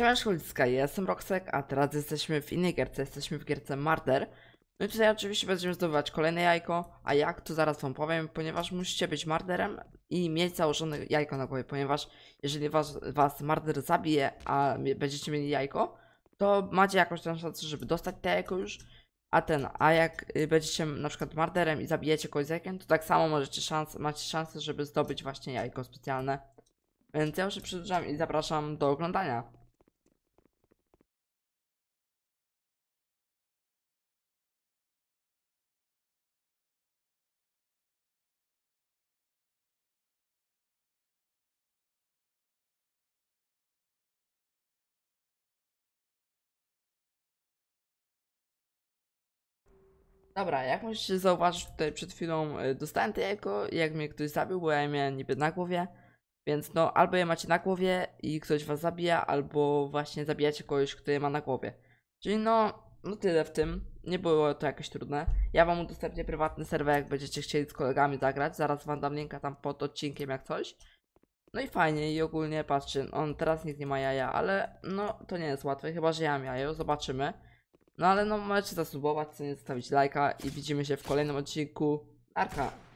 Cześć Ulicka, ja jestem Roxek, a teraz jesteśmy w innej gierce, jesteśmy w gierce Marder. No i tutaj oczywiście będziemy zdobywać kolejne jajko, a jak to zaraz wam powiem, ponieważ musicie być Marderem i mieć założone jajko na głowie, ponieważ jeżeli was, was Marder zabije, a będziecie mieli jajko, to macie jakąś tam szansę, żeby dostać te jajko już, a ten, a jak y, będziecie na przykład Marderem i zabijecie kogoś z jajkiem, to tak samo możecie szans, macie szansę, żeby zdobyć właśnie jajko specjalne. Więc ja już się przedłużam i zapraszam do oglądania. Dobra, jak możecie zauważyć tutaj przed chwilą e, dostałem te jajko, jak mnie ktoś zabił, bo ja je miałem niby na głowie. Więc no, albo je macie na głowie i ktoś was zabija, albo właśnie zabijacie kogoś, kto je ma na głowie. Czyli no, no tyle w tym. Nie było to jakieś trudne. Ja wam udostępnię prywatny serwer, jak będziecie chcieli z kolegami zagrać. Zaraz wam dam linka tam pod odcinkiem jak coś. No i fajnie, i ogólnie patrzcie, on teraz nikt nie ma jaja, ale no to nie jest łatwe, chyba że ja mam jajo, zobaczymy. No ale no, możecie zasubować, co nie zostawić lajka i widzimy się w kolejnym odcinku. Arka!